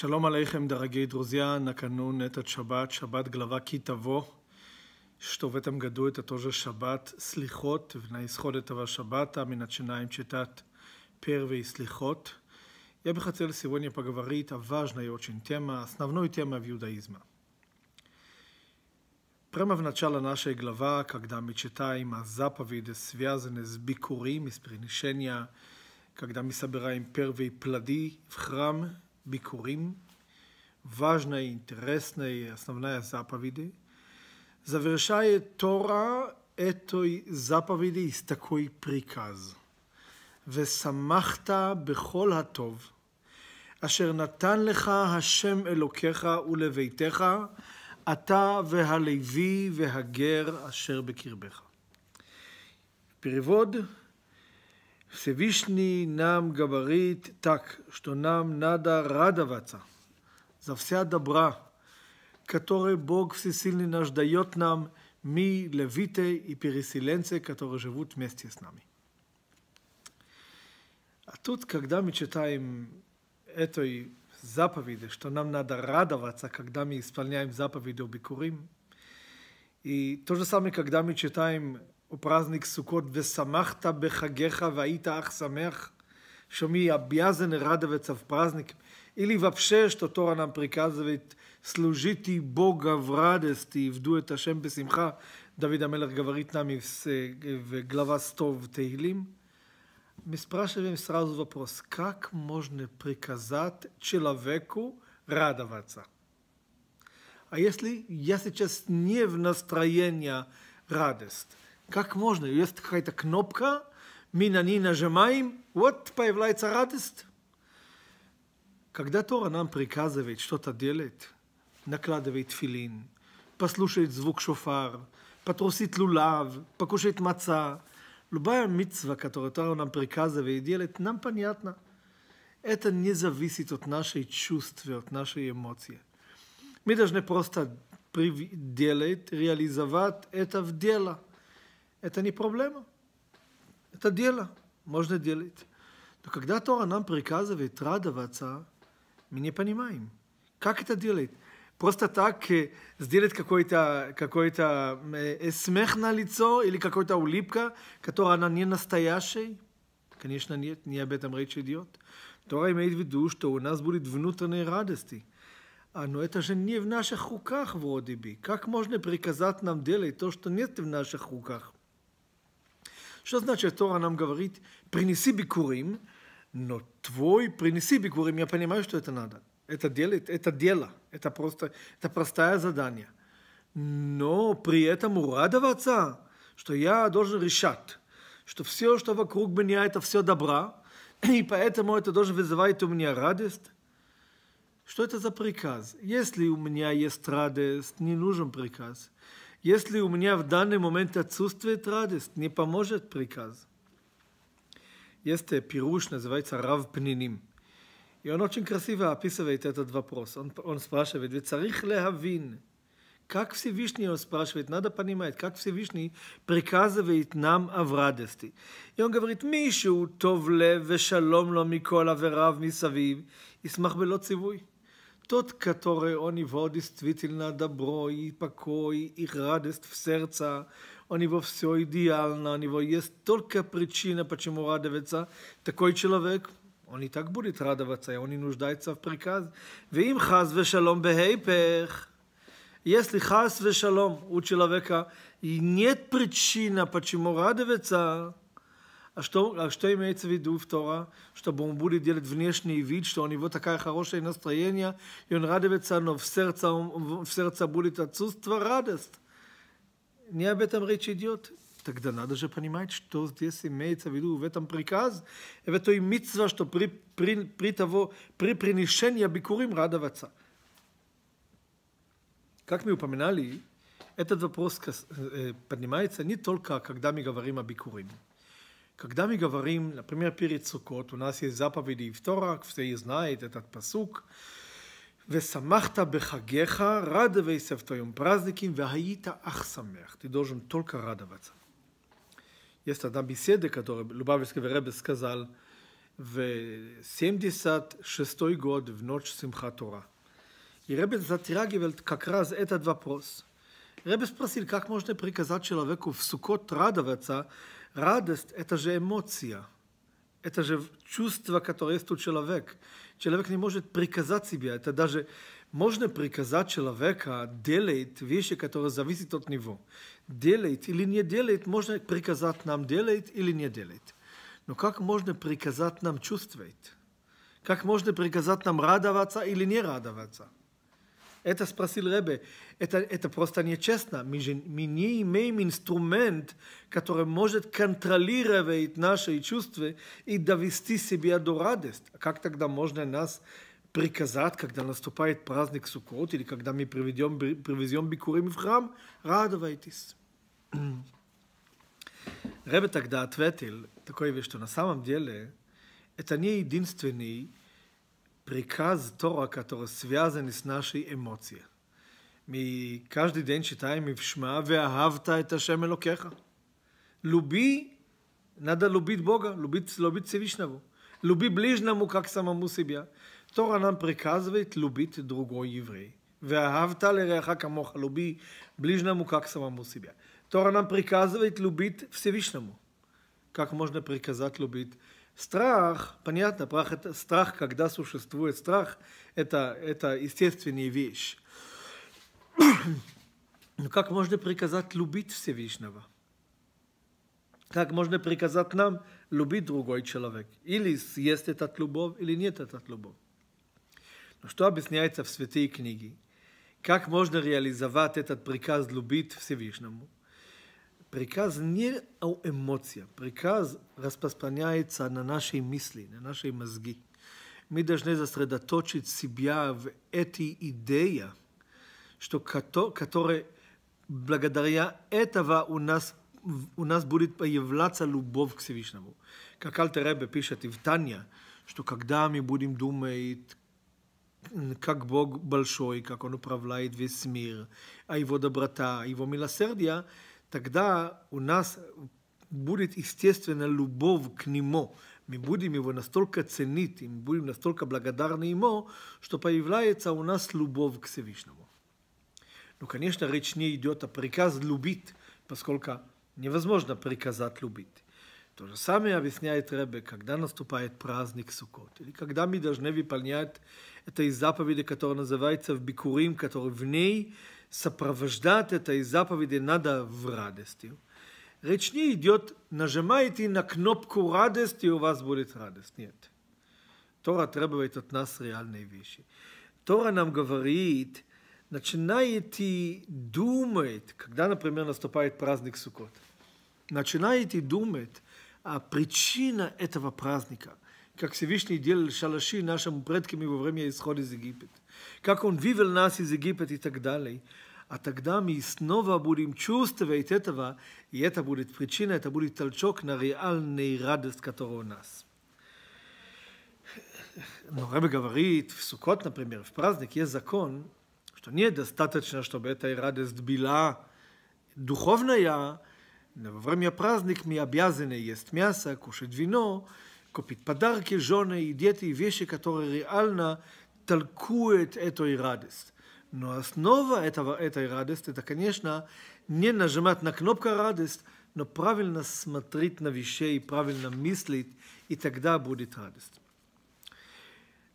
שלום עליכם, דרגי דרוזיה, נקנון נטת שבת, שבת גלבה כי תבוא, שטובתם גדו את התוז'ה שבת, סליחות, ונאי סחוד את הווה שבתה, מן השיניים צ'יטת פר ויסליחות. Я бы хотел сегодня поговорить о важной очень теме, основной теме в иудаизме. Прямо в начало нашей главы, когда мы читаем о заповеди, связанные с бикурим, с приношения, когда мы собираем первые плоды в храм, бикурим. Важная и интересная основная заповеди. Завершает Тора этой заповеди с такой приказ. «Весамахта бехол хатов, אשר נתן לך השם אלוקיך ולביתך, אתה והלוי והגר אשר בקרבך. перевод Всевышний нам говорит так, что нам надо радоваться за вся добра, которые Бог Всесильный наш дает нам, мы, левиты и переселенцы, которые живут вместе с нами. А тут, когда мы читаем этой заповеди, что нам надо радоваться, когда мы исполняем заповеди о бикурим, и то же самое, когда мы читаем ופרזניק סוכות, ושמחת בחגיך והיית אך שמח. Шуми обязаны радоваться в праздник. Или вообще, что Тора нам приказывает, служите Бога в радости и вду это Шем Бесимха. Давид Амелер говорит нам в глава 100 в Тейлим. Мы спрашиваем сразу вопрос, как можно приказать человеку радоваться? А если я сейчас не в настроении радость, Как можно? Есть какая-то кнопка, мы на ней нажимаем, вот появляется радость. Когда Тора нам приказывает что-то делать, накладывает филин, послушает звук шофар, потрусит лулав, покушает маца, любая митцва, которую Тора нам приказывает делать, нам понятно. Это не зависит от нашей чувства, от нашей эмоции. Мы должны просто делать, реализовать это в дело – это не проблема. Это дело, можно делать. Но когда Тора нам приказывает радоваться, мы не понимаем, как это делать. Просто так э, сделать какой-то какой э, смех на лицо или какой-то улыбка, которая она не настоящая? Конечно, нет, не об этом речь идет. Тора имеет в виду, что у нас будет внутренние радости. А, но это же не в наших руках, вроде бы. Как можно приказать нам делать то, что нет в наших руках? Что значит Тора нам говорит, принеси бикурим, но твой принеси бикурим, я понимаю, что это надо. Это делает, это дело, это просто, это простое задание. Но при этом радоваться, что я должен решать, что все, что вокруг меня, это все добра, и поэтому это должен вызывать у меня радость. Что это за приказ? Если у меня есть радость, не нужен приказ если у меня в данный момент отсутствует радость, не поможет приказ. Есть пируш, называется Рав Пниним. И он очень красиво описывает этот вопрос. Он, он спрашивает, ведь царих лехавин. Как Всевышний, он спрашивает, надо понимать, как Всевышний приказывает нам о радости. И он говорит, מישהו טוב לב ושלום לו מכל עבריו מסביב, ישמח בלא ציווי. Тот, который он его действительно добро и покой, и радость в сердце, у него все идеально, у него есть только причина, почему радоваться. Такой человек, он и так будет радоваться, и он не нуждается в приказ. ואם חס ושלום בהיפך, если хас вешалом у человека и нет причина, почему радоваться, А что, а что имеется в виду в Тора? Чтобы он будет делать внешний вид, что у него такое хорошее настроение, и он радуется, но в сердце, в сердце будет отсутствие радость. Не об этом речь идет. Тогда надо же понимать, что здесь имеется в виду в этом приказ, в этой митцва, что при, при, при, того, при принесении бикурим радоваться. Как мы упоминали, этот вопрос э, поднимается не только, когда мы говорим о бикурим. Когда мы говорим, например, перед Суккот, у нас есть заповеди Евтора, все знают этот посук. «Весамахта бехагеха, радовайся в твоем празднике, вахаита ахсамех». Ты должен только радоваться. Есть одна беседа, которую Любавичский Ребе сказал в 76 год, в ночь Симха Тора. И Ребе затрагивал как раз этот вопрос. Ребе спросил, как можно приказать человеку в Суккот радоваться, Радость – это же эмоция, это же чувство, которое есть у человека. Человек не может приказать себе, это даже можно приказать человека делать вещи, которые зависят от него. Делает или не делает, можно приказать нам делает или не делает. Но как можно приказать нам чувствовать? Как можно приказать нам радоваться или не радоваться? Это спросил Ребе. Это, это просто нечестно. Мы, же, мы не имеем инструмент, который может контролировать наши чувства и довести себя до радости. А как тогда можно нас приказать, когда наступает праздник Суккот или когда мы приведем, привезем бикурим в храм? Радуйтесь. Ребе тогда ответил такое вещь, что на самом деле это не единственный приказ Тора, который связан с нашей эмоцией. Мы каждый день читаем в Шма «Веагавта это Шем Элокеха». Люби, надо любить Бога, любить, любить Всевышнего. Люби ближнему, как самому себя. Тора нам приказывает любить другой еврей. «Веагавта лереха камоха» – люби ближнему, как самому себя. Тора нам приказывает любить Всевышнему. Как можно приказать любить Страх, понятно, страх, это, страх когда существует страх, это, это естественная вещь. Но как можно приказать любить Всевышнего? Как можно приказать нам любить другой человек? Или есть этот любовь, или нет этот любовь? Но что объясняется в Святой книге? Как можно реализовать этот приказ любить Всевышнему? Приказ не о эмоциях. Приказ распространяется на наши мысли, на наши мозги. Мы должны сосредоточить себя в этой идеи, что, которые благодаря этого у нас, у нас будет появляться любовь к Всевышнему. Как Альтер пишет и в Танья, что когда мы будем думать, как Бог большой, как Он управляет весь мир, а Его доброта, Его милосердие – тогда у нас будет естественно любовь к Нему. Мы будем его настолько ценить, и мы будем настолько благодарны ему, что появляется у нас любовь к Всевышнему. Ну, конечно, речь не идет о приказ любить, поскольку невозможно приказать любить. То же самое объясняет Ребе, когда наступает праздник Суккот, или когда мы должны выполнять этой заповеди, которая называется «в бикурим», которая в ней сопровождать это и заповеди надо в радости. Речь не идет, нажимаете на кнопку радости, и у вас будет радость. Нет. Тора требует от нас реальные вещи. Тора нам говорит, начинаете думать, когда, например, наступает праздник Суккот, начинаете думать о а причине этого праздника – как Всевышний делал шалаши нашим предкам во время исхода из Египет, как Он вывел нас из Египет и так далее. А тогда мы снова будем чувствовать этого, и это будет причина, это будет толчок на реальную радость, которая у нас. Но Рэбе говорит, в Суккот, например, в праздник есть закон, что недостаточно, чтобы эта радость была духовная, но во время праздника мы обязаны есть мясо, кушать вино, купить подарки, жены и дети, вещи, которые реально толкуют эту радость. Но основа этого, этой радости, это, конечно, не нажимать на кнопку «радость», но правильно смотреть на вещей, правильно мыслить, и тогда будет радость.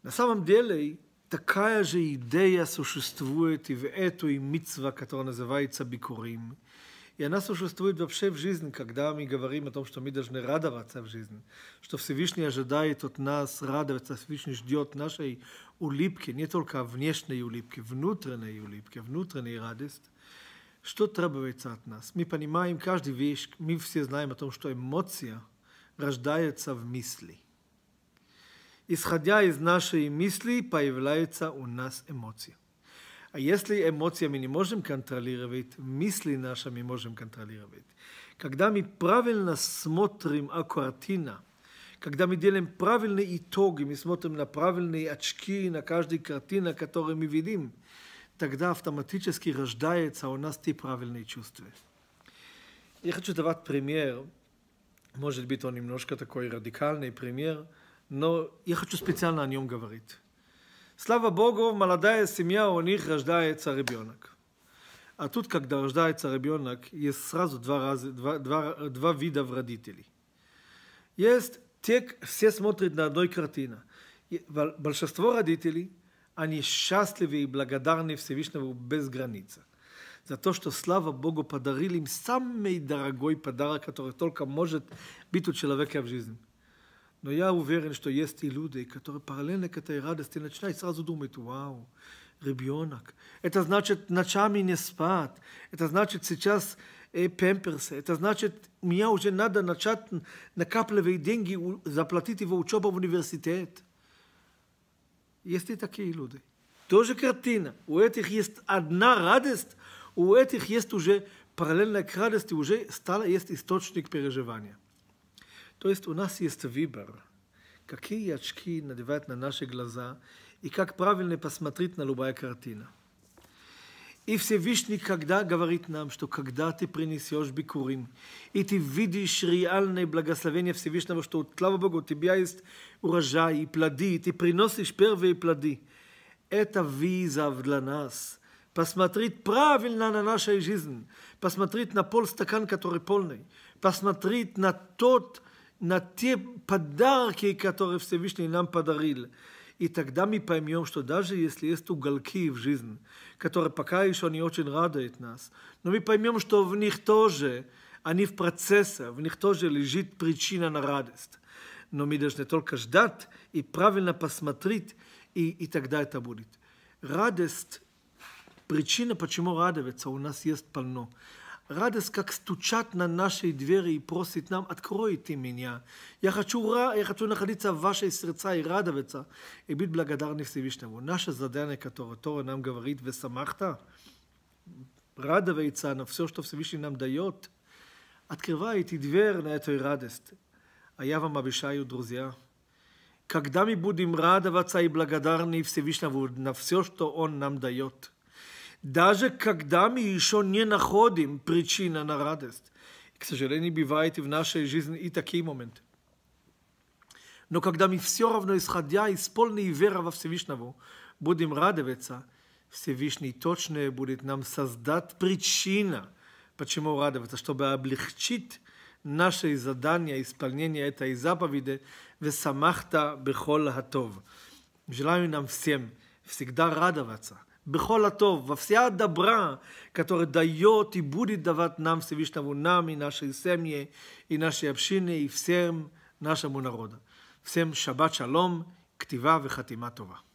На самом деле, такая же идея существует и в этой митцва, которая называется «бикурим». И она существует вообще в жизни, когда мы говорим о том, что мы должны радоваться в жизни, что Всевышний ожидает от нас радоваться, Всевышний ждет нашей улыбки, не только внешней улыбки, внутренней улыбки, внутренней радости. Что требуется от нас? Мы понимаем каждую вещь, мы все знаем о том, что эмоция рождается в мысли. Исходя из нашей мысли, появляется у нас эмоция. А если эмоции мы не можем контролировать, мысли наши мы можем контролировать. Когда мы правильно смотрим о картина, когда мы делаем правильный итог, мы смотрим на правильные очки, на каждой картине, которую мы видим, тогда автоматически рождается у нас те правильные чувства. Я хочу давать пример, может быть, он немножко такой радикальный пример, но я хочу специально о нем говорить. Слава Богу, молодая семья у них рождается ребенок. А тут, когда рождается ребенок, есть сразу два, раза, два, два, два вида родителей. Есть те, все смотрят на одной картину. Большинство родителей, они счастливы и благодарны Всевышнему без границ. За то, что, слава Богу, подарили им самый дорогой подарок, который только может быть у человека в жизни – но я уверен, что есть и люди, которые параллельно к этой радости начинают сразу думать, вау, ребенок. Это значит ночами не спать. Это значит сейчас э, пемперсы. Это значит, мне уже надо начать накапливать деньги, заплатить его учебу в университет. Есть и такие люди. Тоже картина. У этих есть одна радость, у этих есть уже параллельно к радости уже стала есть источник переживания. То есть у нас есть выбор, какие очки надевать на наши глаза и как правильно посмотреть на любая картина. И Всевышний когда говорит нам, что когда ты принесешь бикурим, и ты видишь реальное благословение Всевышнего, что, слава Богу, у тебя есть урожай и плоды, и ты приносишь первые плоды. Это виза для нас. Посмотреть правильно на нашу жизнь. Посмотреть на пол стакан который полный. Посмотреть на тот на те подарки, которые Всевышний нам подарил. И тогда мы поймем, что даже если есть уголки в жизни, которые пока еще не очень радуют нас, но мы поймем, что в них тоже, они в процессе, в них тоже лежит причина на радость. Но мы должны только ждать и правильно посмотреть, и, и тогда это будет. Радость, причина, почему радоваться, у нас есть полно. Радость, как стучат на наши двери и просит нам, откройте меня. Я хочу, я хочу находиться в вашей сердца и радоваться и быть благодарны Всевышнему. Наше задание, которое Тора нам говорит, «Весамахта», радовается на все, что Всевышний нам дает, открывайте дверь на эту радость. А я вам обещаю, друзья, когда мы будем радоваться и благодарны Всевышнему на все, что Он нам дает – даже когда мы еще не находим причину на радость. К сожалению, бывает и в нашей жизни и такие моменты. Но когда мы все равно, исходя из полной веры во Всевышнего, будем радоваться, Всевышний точно будет нам создать причина, почему радоваться, чтобы облегчить наше задание, исполнение этой заповеди «Весамахта бехол хатов». Желаю нам всем всегда радоваться – בכל הטוב, ופסיעה דברה, כתור דיו תיבודי דבת נם סבישתבו נם, אינשי סמיה, אינשי יבשיני, יפסם נשה מונרודה. יפסם שבת שלום, כתיבה וחתימה טובה.